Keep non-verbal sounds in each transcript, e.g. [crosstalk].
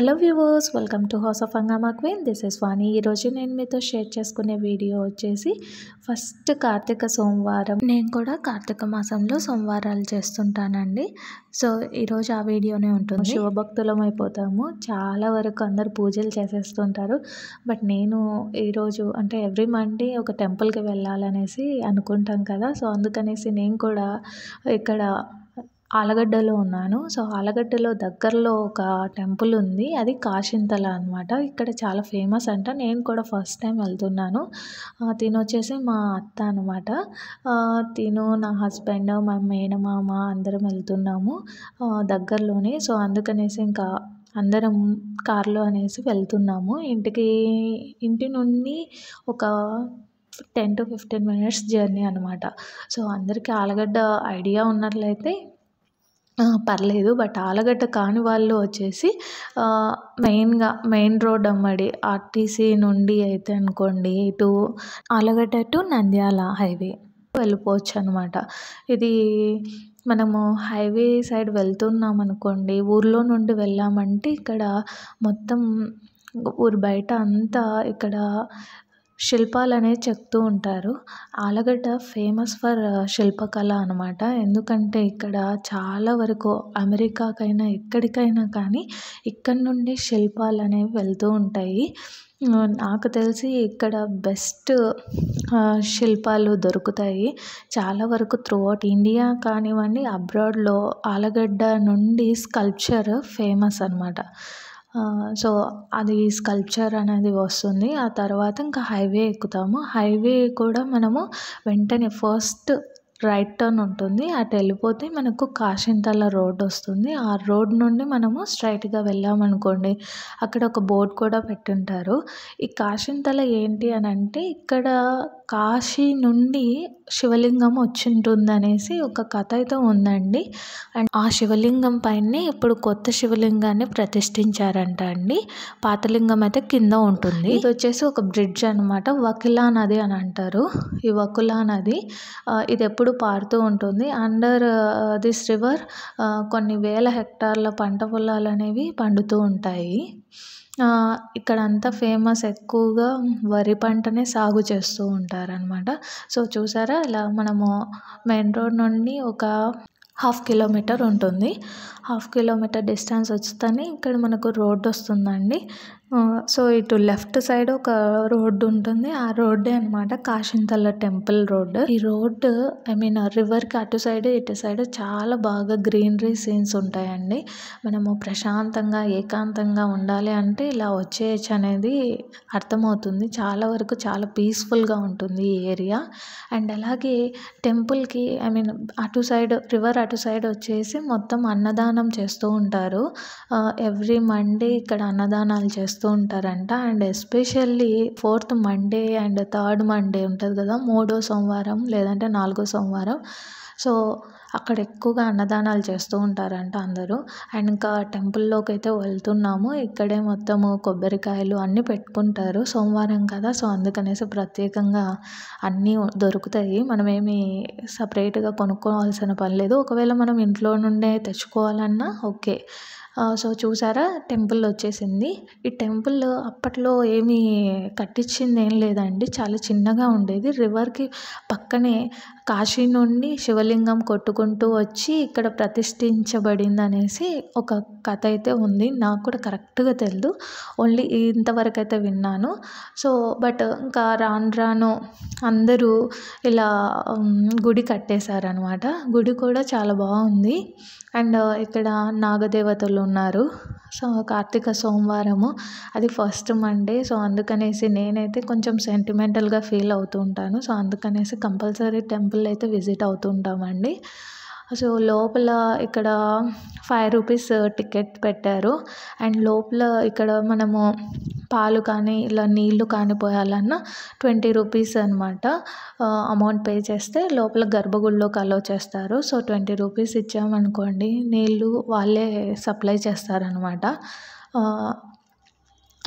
hello viewers welcome to house of Hungama queen this is Vani ఈరోజు నేను మీతో షేర్ చేసుకునే వీడియో వచ్చేసి ఫస్ట్ కార్తీక సోమవారం నేను కూడా కార్తీక మాసంలో సోమవారాలు చేస్తుంటానండి సో ఈరోజు ఆ వీడియోనే ఉంటుంది శివభక్తులం అయిపోతాము చాలా వరకు అందరు పూజలు చేసేస్తుంటారు బట్ నేను ఈరోజు అంటే ఎవ్రీ మండే ఒక టెంపుల్కి వెళ్ళాలనేసి అనుకుంటాం కదా సో అందుకనేసి నేను కూడా ఇక్కడ ఆలగడ్డలో ఉన్నాను సో ఆలగడ్డలో దగ్గరలో ఒక టెంపుల్ ఉంది అది కాశింతల అనమాట ఇక్కడ చాలా ఫేమస్ అంట నేను కూడా ఫస్ట్ టైం వెళ్తున్నాను తినొచ్చేసి మా అత్త అనమాట తిను నా హస్బెండ్ మా మేనమామ అందరం వెళ్తున్నాము దగ్గరలోనే సో అందుకనేసి ఇంకా అందరం కార్లో అనేసి వెళ్తున్నాము ఇంటికి ఇంటి నుండి ఒక ten to fifteen minutes journey అనమాట సో అందరికీ ఆలుగడ్డ ఐడియా ఉన్నట్లయితే పర్లేదు బట్ ఆలగడ్డ కాని వాళ్ళు వచ్చేసి మెయిన్గా మెయిన్ రోడ్ అమ్మడి ఆర్టీసీ నుండి అయితే అనుకోండి ఇటు ఆలుగడ్డ టు నంద్యాల హైవే వెళ్ళిపోవచ్చు అనమాట ఇది మనము హైవే సైడ్ వెళ్తున్నాం అనుకోండి ఊర్లో నుండి వెళ్ళామంటే ఇక్కడ మొత్తం ఊరు బయట అంతా ఇక్కడ శిల్పాలనే చెప్తూ ఉంటారు ఆలగడ్డ ఫేమస్ ఫర్ uh, శిల్పకళ అనమాట ఎందుకంటే ఇక్కడ చాలా వరకు అమెరికాకైనా ఎక్కడికైనా కానీ ఇక్కడ నుండి శిల్పాలు అనేవి వెళ్తూ ఉంటాయి నాకు తెలిసి ఇక్కడ బెస్ట్ శిల్పాలు దొరుకుతాయి చాలా వరకు త్రూఅవుట్ ఇండియా కానివ్వండి అబ్రాడ్లో ఆలగడ్డ నుండి స్కల్ప్చర్ ఫేమస్ అనమాట సో అది స్కల్ప్చర్ అనేది వస్తుంది ఆ తర్వాత ఇంకా హైవే ఎక్కుతాము హైవే కూడా మనము వెంటనే ఫస్ట్ రైట్ టర్న్ ఉంటుంది అటు వెళ్ళిపోతే మనకు కాశింతల రోడ్ వస్తుంది ఆ రోడ్ నుండి మనము స్ట్రైట్గా వెళ్ళామనుకోండి అక్కడ ఒక బోర్డు కూడా పెట్టుంటారు ఈ కాశింతల ఏంటి అని అంటే ఇక్కడ కాశీ నుండి శివలింగం వచ్చింటుంది అనేసి ఒక కథ అయితే ఉందండి అండ్ ఆ శివలింగం పైనే ఇప్పుడు కొత్త శివలింగాన్ని ప్రతిష్ఠించారంట అండి పాతలింగం అయితే కింద ఉంటుంది ఇది వచ్చేసి ఒక బ్రిడ్జ్ అనమాట వకిలా నది అని అంటారు ఈ వకులా నది ఇది ఎప్పుడు ఎప్పుడు పారుతూ ఉంటుంది అండర్ దిస్ రివర్ కొన్ని వేల హెక్టార్ల పంట పొలాలు అనేవి పండుతూ ఉంటాయి uh, ఇక్కడ అంతా ఫేమస్ ఎక్కువగా వరి పంటనే సాగు చేస్తూ ఉంటారనమాట సో చూసారా ఇలా మనము మెయిన్ రోడ్ నుండి ఒక హాఫ్ కిలోమీటర్ ఉంటుంది హాఫ్ కిలోమీటర్ డిస్టెన్స్ వస్తేనే ఇక్కడ మనకు రోడ్డు వస్తుందండి సో ఇటు లెఫ్ట్ సైడ్ ఒక రోడ్డు ఉంటుంది ఆ రోడ్డే అనమాట కాశింతల టెంపుల్ రోడ్ ఈ రోడ్ ఐ మీన్ రివర్ కి అటు సైడ్ ఇటు సైడ్ చాలా బాగా గ్రీనరీ సీన్స్ ఉంటాయండి మనము ప్రశాంతంగా ఏకాంతంగా ఉండాలి అంటే ఇలా వచ్చేయచ్చు అనేది అర్థమవుతుంది చాలా వరకు చాలా పీస్ఫుల్గా ఉంటుంది ఈ ఏరియా అండ్ అలాగే టెంపుల్కి ఐ మీన్ అటు సైడ్ రివర్ అటు సైడ్ వచ్చేసి మొత్తం అన్నదానం చేస్తూ ఉంటారు ఎవ్రీ మండే ఇక్కడ అన్నదానాలు చేస్తూ చేస్తూ ఉంటారంట and especially fourth Monday and third Monday ఉంటుంది కదా మూడో సోమవారం లేదంటే నాలుగో సోమవారం సో అక్కడ ఎక్కువగా అన్నదానాలు చేస్తూ ఉంటారంట అందరూ అండ్ ఇంకా టెంపుల్లోకి అయితే వెళ్తున్నాము ఇక్కడే మొత్తము కొబ్బరికాయలు అన్నీ పెట్టుకుంటారు సోమవారం కదా సో అందుకనేసి ప్రత్యేకంగా అన్నీ దొరుకుతాయి మనమేమి సపరేట్గా కొనుక్కోవాల్సిన పని లేదు ఒకవేళ మనం ఇంట్లో నుండే తెచ్చుకోవాలన్నా ఓకే సో చూసారా టెంపుల్ వచ్చేసింది ఈ టెంపుల్ అప్పట్లో ఏమీ కట్టించింది ఏం లేదండి చాలా చిన్నగా ఉండేది రివర్కి పక్కనే కాశీ నుండి శివలింగం కొట్టుకుంటూ వచ్చి ఇక్కడ ప్రతిష్ఠించబడింది అనేసి ఒక కథ అయితే ఉంది నాకు కూడా కరెక్ట్గా తెలియదు ఓన్లీ ఇంతవరకు అయితే విన్నాను సో బట్ ఇంకా రాను రాను అందరూ ఇలా గుడి కట్టేశారనమాట గుడి కూడా చాలా బాగుంది అండ్ ఇక్కడ నాగదేవతలు వాళ్ళు ఉన్నారు సో కార్తీక సోమవారము అది ఫస్ట్ మండే సో అందుకనేసి నేనైతే కొంచెం సెంటిమెంటల్గా ఫీల్ అవుతూ ఉంటాను సో అందుకనేసి కంపల్సరీ టెంపుల్ అయితే విజిట్ అవుతుంటామండి సో లోపల ఇక్కడ ఫైవ్ రూపీస్ టికెట్ పెట్టారు అండ్ లోపల ఇక్కడ మనము పాలు కానీ ఇలా నీళ్లు కానీ పోయాలన్నా ట్వంటీ రూపీస్ అనమాట అమౌంట్ పే చేస్తే లోపల గర్భగుడిలోకి అలో చేస్తారు సో ట్వంటీ రూపీస్ ఇచ్చామనుకోండి నీళ్ళు వాళ్ళే సప్లై చేస్తారనమాట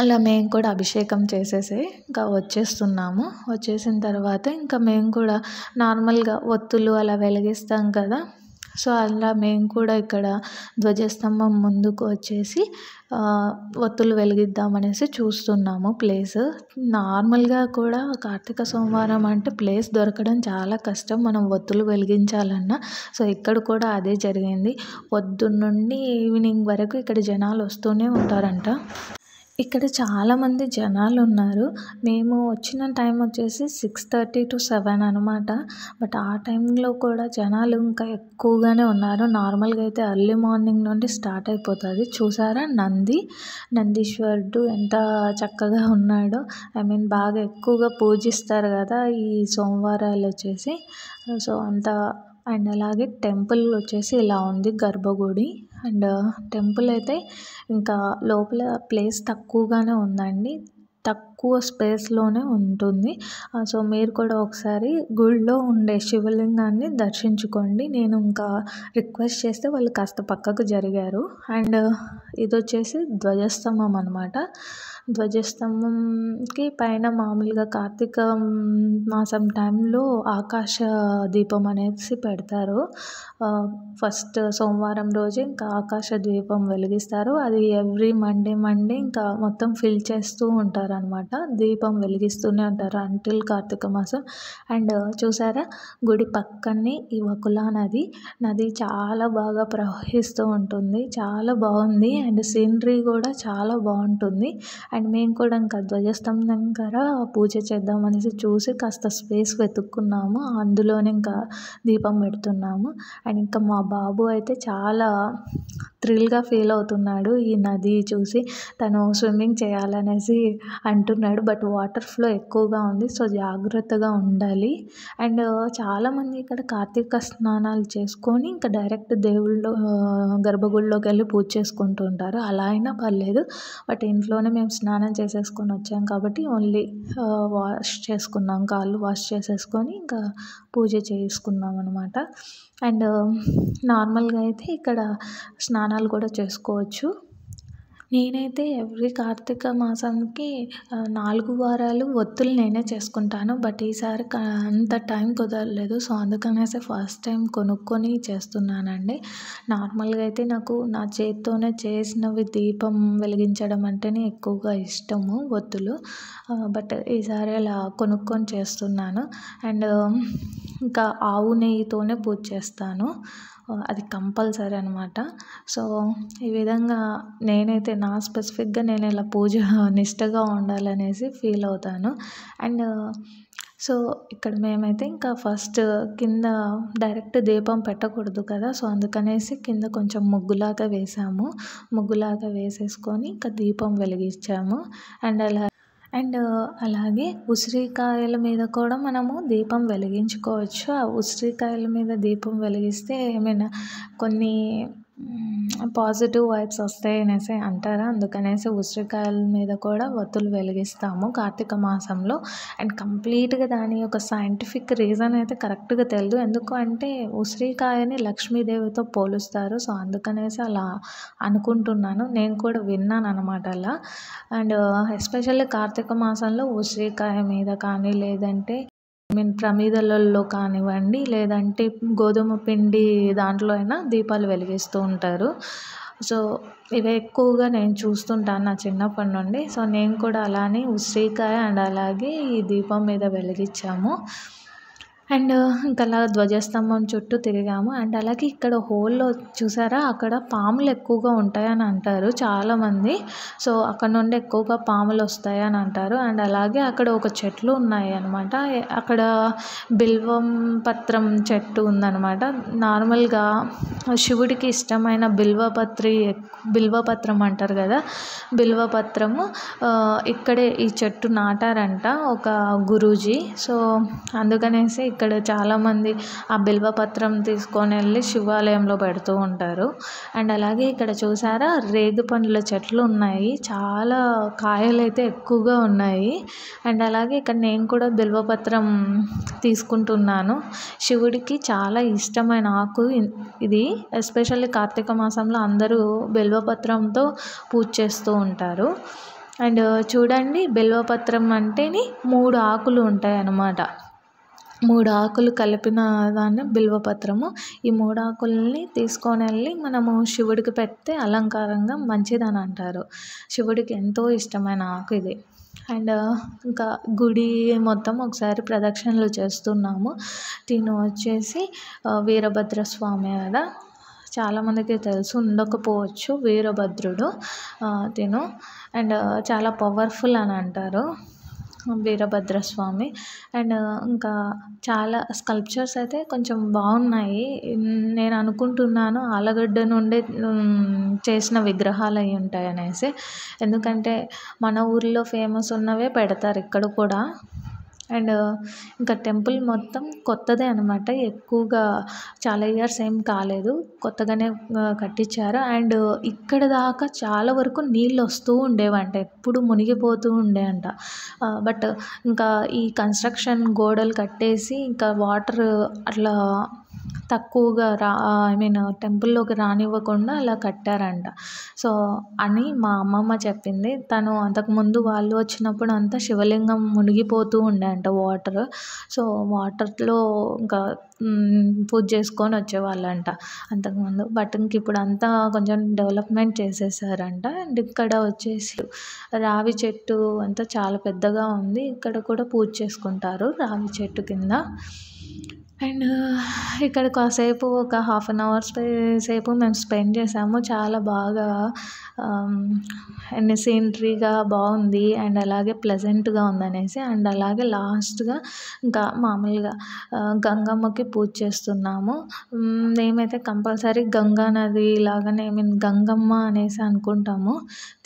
అలా మేము కూడా అభిషేకం చేసేసి ఇంకా వచ్చేస్తున్నాము వచ్చేసిన తర్వాత ఇంకా మేము కూడా నార్మల్గా ఒత్తులు అలా వెలిగిస్తాం కదా సో అలా మేము కూడా ఇక్కడ ధ్వజస్తంభం ముందుకు వచ్చేసి ఒత్తులు వెలిగిద్దాం అనేసి చూస్తున్నాము ప్లేస్ నార్మల్గా కూడా కార్తీక సోమవారం అంటే ప్లేస్ దొరకడం చాలా కష్టం మనం ఒత్తులు వెలిగించాలన్నా సో ఇక్కడ కూడా అదే జరిగింది పొద్దున్న నుండి ఈవినింగ్ వరకు ఇక్కడ జనాలు వస్తూనే ఉంటారంట ఇక్కడ చాలామంది జనాలు ఉన్నారు మేము వచ్చిన టైం వచ్చేసి సిక్స్ థర్టీ టు సెవెన్ అనమాట బట్ ఆ టైంలో కూడా జనాలు ఇంకా ఎక్కువగానే ఉన్నారు నార్మల్గా అయితే ఎర్లీ మార్నింగ్ నుండి స్టార్ట్ అయిపోతుంది చూసారా నంది నందీశ్వరుడు ఎంత చక్కగా ఉన్నాడో ఐ మీన్ బాగా ఎక్కువగా పూజిస్తారు కదా ఈ సోమవారాలు వచ్చేసి సో అంత అండ్ అలాగే టెంపుల్ వచ్చేసి ఇలా ఉంది గర్భగుడి అండ్ టెంపుల్ అయితే ఇంకా లోపల ప్లేస్ తక్కువగానే ఉందండి తక్ తక్కువ స్పేస్లోనే ఉంటుంది సో మీరు కూడా ఒకసారి గుడిలో ఉండే శివలింగాన్ని దర్శించుకోండి నేను ఇంకా రిక్వెస్ట్ చేస్తే వాళ్ళు కాస్త పక్కకు జరిగారు అండ్ ఇది వచ్చేసి ధ్వజస్తంభం అనమాట ధ్వజస్తంభంకి పైన మామూలుగా కార్తీక మాసం టైంలో ఆకాశ దీపం అనేసి పెడతారు ఫస్ట్ సోమవారం రోజు ఇంకా ఆకాశ దీపం వెలిగిస్తారు అది ఎవ్రీ మండే మండే ఇంకా మొత్తం ఫిల్ చేస్తూ ఉంటారు అనమాట అనమాట దీపం వెలిగిస్తూనే ఉంటారు అంటిల్ కార్తీక మాసం అండ్ uh, చూసారా గుడి పక్కనే ఈ వకులా నది నది చాలా బాగా ప్రవహిస్తూ ఉంటుంది చాలా బాగుంది అండ్ సీనరీ కూడా చాలా బాగుంటుంది అండ్ మేము కూడా ఇంకా ధ్వజస్తంభం దగ్గర పూజ చేద్దాం అనేసి చూసి కాస్త స్పేస్ వెతుక్కున్నాము అందులోనే ఇంకా దీపం పెడుతున్నాము అండ్ ఇంకా మా బాబు అయితే చాలా థ్రిల్గా ఫీల్ అవుతున్నాడు ఈ నది చూసి తను స్విమ్మింగ్ చేయాలనేసి అంటూ అంటున్నాడు బట్ వాటర్ ఫ్లో ఎక్కువగా ఉంది సో జాగ్రత్తగా ఉండాలి అండ్ చాలామంది ఇక్కడ కార్తీక స్నానాలు చేసుకొని ఇంకా డైరెక్ట్ దేవుళ్ళు గర్భగుడిలోకి వెళ్ళి పూజ చేసుకుంటూ ఉంటారు అలా అయినా పర్లేదు బట్ ఇంట్లోనే మేము స్నానం చేసేసుకొని వచ్చాం కాబట్టి ఓన్లీ వాష్ చేసుకున్నాం కాళ్ళు వాష్ చేసేసుకొని ఇంకా పూజ చేసుకున్నాం అనమాట అండ్ నార్మల్గా అయితే ఇక్కడ స్నానాలు కూడా చేసుకోవచ్చు నేనైతే ఎవ్రీ కార్తీక మాసానికి నాలుగు వారాలు ఒత్తులు నేనే చేసుకుంటాను బట్ ఈసారి అంత టైం కుదరలేదు సో అందుకనేసి ఫస్ట్ టైం కొనుక్కొని చేస్తున్నానండి నార్మల్గా అయితే నాకు నా చేతితోనే చేసినవి దీపం వెలిగించడం అంటేనే ఎక్కువగా ఇష్టము ఒత్తులు బట్ ఈసారి అలా కొనుక్కొని చేస్తున్నాను అండ్ ఇంకా ఆవు నెయ్యితోనే పూజ చేస్తాను అది కంపల్సరీ అనమాట సో ఈ విధంగా నేనైతే నా స్పెసిఫిక్గా నేను ఇలా పూజ [laughs] నిష్టగా ఉండాలనేసి ఫీల్ అవుతాను అండ్ సో ఇక్కడ మేమైతే ఇంకా ఫస్ట్ కింద డైరెక్ట్ దీపం పెట్టకూడదు కదా సో అందుకనేసి కింద కొంచెం ముగ్గులాగా వేసాము ముగ్గులాగా వేసేసుకొని ఇంకా దీపం వెలిగించాము అండ్ అలా అండ్ అలాగే ఉసిరికాయల మీద కూడా మనము దీపం వెలిగించుకోవచ్చు ఆ ఉసిరికాయల మీద దీపం వెలిగిస్తే ఏమైనా కొన్ని పాజిటివ్ వైబ్స్ వస్తాయి అనేసి అంటారా అందుకనేసి ఉసిరికాయల మీద కూడా ఒత్తులు వెలిగిస్తాము కార్తీక మాసంలో అండ్ కంప్లీట్గా దాని యొక్క సైంటిఫిక్ రీజన్ అయితే కరెక్ట్గా తెలియదు ఎందుకు అంటే ఉసిరికాయని లక్ష్మీదేవితో పోలుస్తారు సో అందుకనేసి అలా అనుకుంటున్నాను నేను కూడా విన్నాను అనమాట అలా అండ్ ఎస్పెషల్లీ కార్తీక మాసంలో ఉసిరికాయ మీద కానీ లేదంటే మీన్ ప్రమిదలలో కానివ్వండి లేదంటే గోధుమ పిండి దాంట్లో అయినా దీపాలు వెలిగిస్తూ ఉంటారు సో ఇవి ఎక్కువగా నేను చూస్తుంటాను నా చిన్నప్పటి నుండి సో నేను కూడా అలానే ఉసిరికాయ అండ్ అలాగే ఈ దీపం మీద వెలిగించాము అండ్ ఇంకా అలా ధ్వజస్తంభం చుట్టూ తిరిగాము అండ్ అలాగే ఇక్కడ హోల్లో చూసారా అక్కడ పాములు ఎక్కువగా ఉంటాయని అంటారు చాలామంది సో అక్కడ నుండి ఎక్కువగా పాములు వస్తాయని అంటారు అండ్ అలాగే అక్కడ ఒక చెట్లు ఉన్నాయి అనమాట అక్కడ బిల్వం పత్రం చెట్టు ఉందన్నమాట నార్మల్గా శివుడికి ఇష్టమైన బిల్వపత్రి బిల్వపత్రం అంటారు కదా బిల్వపత్రము ఇక్కడే ఈ చెట్టు నాటారంట ఒక గురూజీ సో అందుకనేసి ఇక్కడ ఇక్కడ చాలామంది ఆ బిల్వపత్రం తీసుకొని వెళ్ళి శివాలయంలో పెడుతూ ఉంటారు అండ్ అలాగే ఇక్కడ చూసారా రేగు పండ్ల చెట్లు ఉన్నాయి చాలా కాయలు అయితే ఎక్కువగా ఉన్నాయి అండ్ అలాగే ఇక్కడ నేను కూడా బిల్వపత్రం తీసుకుంటున్నాను శివుడికి చాలా ఇష్టమైన ఆకు ఇది ఎస్పెషల్లీ కార్తీక మాసంలో అందరూ బిల్వపత్రంతో పూజ చేస్తూ ఉంటారు అండ్ చూడండి బిల్వపత్రం అంటేనే మూడు ఆకులు ఉంటాయి అన్నమాట మూడు ఆకులు కలిపిన దాన్ని బిల్వపత్రము ఈ మూడు ఆకుల్ని తీసుకొని వెళ్ళి మనము శివుడికి పెడితే అలంకారంగా మంచిదని అంటారు శివుడికి ఎంతో ఇష్టమైన ఆకు ఇది అండ్ ఇంకా గుడి మొత్తం ఒకసారి ప్రదక్షిణలు చేస్తున్నాము తిను వచ్చేసి వీరభద్ర స్వామి కదా చాలామందికి తెలుసు ఉండకపోవచ్చు వీరభద్రుడు తిను అండ్ చాలా పవర్ఫుల్ అని అంటారు వీరభద్రస్వామి అండ్ ఇంకా చాలా స్కల్ప్చర్స్ అయితే కొంచెం బాగున్నాయి నేను అనుకుంటున్నాను ఆలగడ్డ నుండి చేసిన విగ్రహాలు అయి ఉంటాయి అనేసి ఎందుకంటే మన ఊరిలో ఫేమస్ ఉన్నవే పెడతారు ఇక్కడ కూడా అండ్ ఇంకా టెంపుల్ మొత్తం కొత్తదే అనమాట ఎక్కువగా చాలా ఇయర్స్ ఏం కాలేదు కొత్తగానే కట్టించారు అండ్ ఇక్కడ దాకా చాలా వరకు నీళ్ళు వస్తూ ఉండేవంట ఎప్పుడు మునిగిపోతూ ఉండే అంట బట్ ఇంకా ఈ కన్స్ట్రక్షన్ గోడలు కట్టేసి ఇంకా వాటర్ అట్లా తక్కువగా రా ఐ మీన్ టెంపుల్లోకి రానివ్వకుండా అలా కట్టారంట సో అని మా అమ్మమ్మ చెప్పింది తను అంతకుముందు వాళ్ళు వచ్చినప్పుడు అంతా శివలింగం మునిగిపోతూ ఉండే అంట వాటర్ సో వాటర్లో ఇంకా పూజ చేసుకొని వచ్చేవాళ్ళంట అంతకుముందు బట్ ఇంక ఇప్పుడు అంతా కొంచెం డెవలప్మెంట్ చేసేసారంట అండ్ ఇక్కడ వచ్చేసి రావి చెట్టు అంతా చాలా పెద్దగా ఉంది ఇక్కడ కూడా పూజ చేసుకుంటారు రావి చెట్టు కింద అండ్ ఇక్కడ కాసేపు ఒక హాఫ్ అన్ అవర్ సేపు మేము స్పెండ్ చేసాము చాలా బాగా అండ్ సీనరీగా బాగుంది అండ్ అలాగే ప్లెజెంట్గా ఉందనేసి అండ్ అలాగే లాస్ట్గా ఇంకా మామూలుగా గంగమ్మకి పూజ చేస్తున్నాము మేమైతే కంపల్సరీ గంగా నది లాగానే ఐ మీన్ గంగమ్మ అనేసి అనుకుంటాము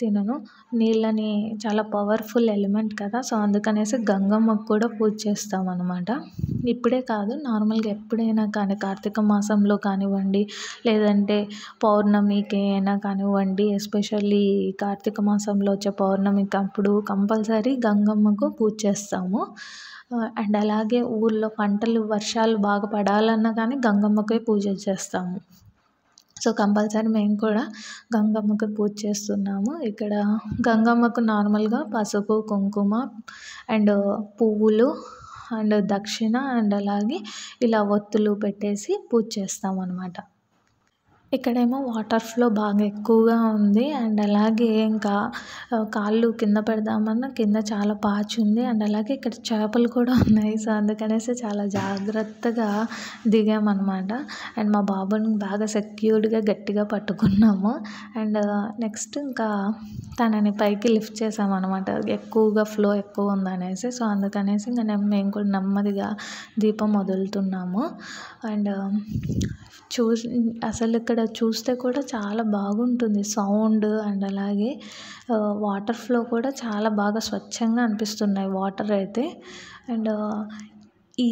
తినను నీళ్ళని చాలా పవర్ఫుల్ ఎలిమెంట్ కదా సో అందుకనేసి గంగమ్మకు కూడా పూజ చేస్తాం అనమాట ఇప్పుడే కాదు నార్మల్గా ఎప్పుడైనా కానీ కార్తీక మాసంలో కానివ్వండి లేదంటే పౌర్ణమికి అయినా కానివ్వండి ఎస్పెషల్లీ కార్తీక మాసంలో వచ్చే పౌర్ణమికి అప్పుడు కంపల్సరీ గంగమ్మకు పూజ చేస్తాము అండ్ అలాగే ఊళ్ళో పంటలు వర్షాలు బాగా పడాలన్నా కానీ గంగమ్మకే పూజ చేస్తాము సో కంపల్సరీ మేము కూడా గంగమ్మకు పూజ చేస్తున్నాము ఇక్కడ గంగమ్మకు నార్మల్గా పసుపు కుంకుమ అండ్ పువ్వులు అండ్ దక్షిణ అండ్ అలాగే ఇలా ఒత్తులు పెట్టేసి పూజ చేస్తాం అనమాట ఇక్కడేమో వాటర్ ఫ్లో బాగా ఎక్కువగా ఉంది అండ్ అలాగే ఇంకా కాళ్ళు కింద పెడదామన్నా కింద చాలా పాచి ఉంది అండ్ అలాగే ఇక్కడ చేపలు కూడా ఉన్నాయి సో అందుకనేసి చాలా జాగ్రత్తగా దిగామన్నమాట అండ్ మా బాబుని బాగా సెక్యూర్డ్గా గట్టిగా పట్టుకున్నాము అండ్ నెక్స్ట్ ఇంకా తనని పైకి లిఫ్ట్ చేసామన్నమాట ఎక్కువగా ఫ్లో ఎక్కువ ఉందనేసి సో అందుకనేసి ఇంకా మేము కూడా నెమ్మదిగా దీపం వదులుతున్నాము అండ్ చూసి అసలు ఇక్కడ ఇక్కడ చూస్తే కూడా చాలా బాగుంటుంది సౌండ్ అండ్ అలాగే వాటర్ ఫ్లో కూడా చాలా బాగా స్వచ్ఛంగా అనిపిస్తున్నాయి వాటర్ అయితే అండ్ ఈ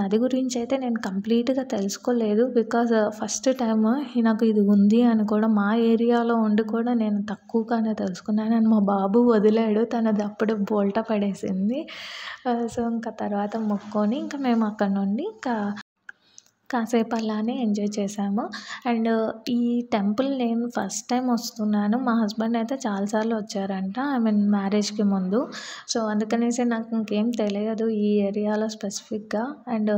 నది గురించి అయితే నేను కంప్లీట్గా తెలుసుకోలేదు బికాజ్ ఫస్ట్ టైం నాకు ఇది ఉంది అని కూడా మా ఏరియాలో ఉండి కూడా నేను తక్కువగానే తెలుసుకున్నాను అని మా బాబు వదిలాడు తనది అప్పుడు బోల్ట పడేసింది సో ఇంకా తర్వాత మొక్కొని ఇంకా మేము అక్కడ నుండి ఇంకా కాసేపు అలానే ఎంజాయ్ చేసాము అండ్ ఈ టెంపుల్ నేను ఫస్ట్ టైం వస్తున్నాను మా హస్బెండ్ అయితే చాలాసార్లు వచ్చారంట ఐ మీన్ మ్యారేజ్కి ముందు సో అందుకనేసి నాకు ఇంకేం తెలియదు ఈ ఏరియాలో స్పెసిఫిక్గా అండ్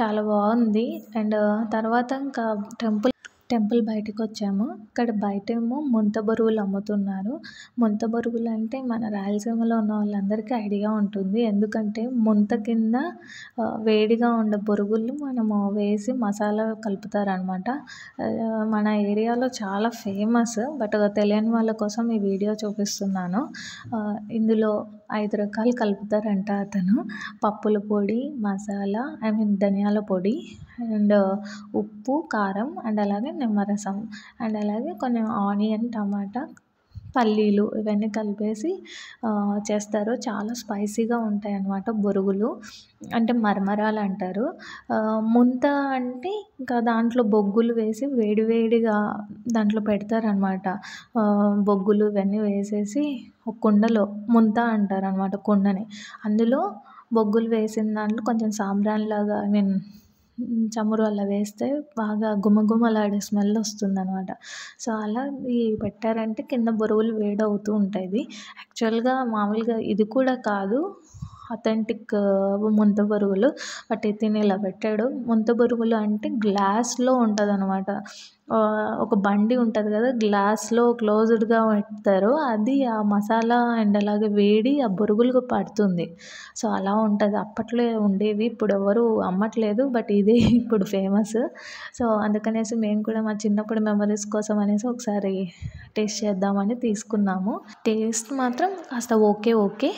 చాలా బాగుంది అండ్ తర్వాత ఇంకా టెంపుల్ టెంపుల్ బయటకు వచ్చాము ఇక్కడ బయటేమో ముంత బరువులు అమ్ముతున్నారు ముంత బరువులు అంటే మన రాయలసీమలో ఉన్న వాళ్ళందరికీ ఐడియా ఉంటుంది ఎందుకంటే ముంత కింద వేడిగా ఉండే బొరుగులు మనము వేసి మసాలా కలుపుతారనమాట మన ఏరియాలో చాలా ఫేమస్ బట్ తెలియని వాళ్ళ కోసం ఈ వీడియో చూపిస్తున్నాను ఇందులో ఐదు రకాలు కలుపుతారంట అతను పప్పుల పొడి మసాలా ఐ మీన్ ధనియాల పొడి అండ్ ఉప్పు కారం అండ్ అలాగే నిమ్మరసం అండ్ అలాగే కొన్ని ఆనియన్ టమాటా పల్లీలు ఇవన్నీ కలిపేసి చేస్తారు చాలా స్పైసీగా ఉంటాయి అన్నమాట బొరుగులు అంటే మరమరాలు అంటారు ముంత అంటే ఇంకా దాంట్లో బొగ్గులు వేసి వేడివేడిగా దాంట్లో పెడతారనమాట బొగ్గులు ఇవన్నీ వేసేసి ఒక కుండలో ముంత అంటారు అనమాట కుండని అందులో బొగ్గులు వేసిన దాంట్లో కొంచెం సాంబ్రాన్ లాగా ఐ మీన్ చమురు అలా వేస్తే బాగా గుమగుమలాడే స్మెల్ వస్తుందనమాట సో అలా ఇవి పెట్టారంటే కింద బరువులు వేడవుతూ ఉంటాయి యాక్చువల్గా మామూలుగా ఇది కూడా కాదు అథెంటిక్ ముంత బొరుగులు బట్ ఇతను ఇలా పెట్టాడు ముంత బొరుగులు అంటే గ్లాస్లో ఉంటుంది అనమాట ఒక బండి ఉంటుంది కదా గ్లాస్లో క్లోజ్డ్గా పెడతారు అది ఆ మసాలా అండ్ అలాగే వేడి ఆ బురుగులకు పడుతుంది సో అలా ఉంటుంది అప్పట్లో ఉండేవి ఇప్పుడు ఎవరు అమ్మట్లేదు బట్ ఇదే [laughs] ఇప్పుడు ఫేమస్ సో అందుకనేసి మేము కూడా మా చిన్నప్పుడు మెమరీస్ కోసం అనేసి ఒకసారి టేస్ట్ చేద్దామని తీసుకున్నాము టేస్ట్ మాత్రం కాస్త ఓకే ఓకే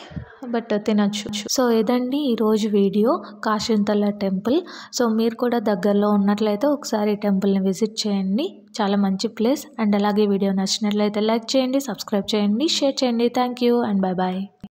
బట్ తినచ్చు సో ఇదండి ఈరోజు వీడియో కాశింతల టెంపుల్ సో మీరు కూడా దగ్గరలో ఉన్నట్లయితే ఒకసారి టెంపుల్ని విజిట్ చేయండి చేయండి చాలా మంచి ప్లేస్ అండ్ అలాగే వీడియో నచ్చినట్లయితే లైక్ చేయండి సబ్స్క్రైబ్ చేయండి షేర్ చేయండి thank you and bye bye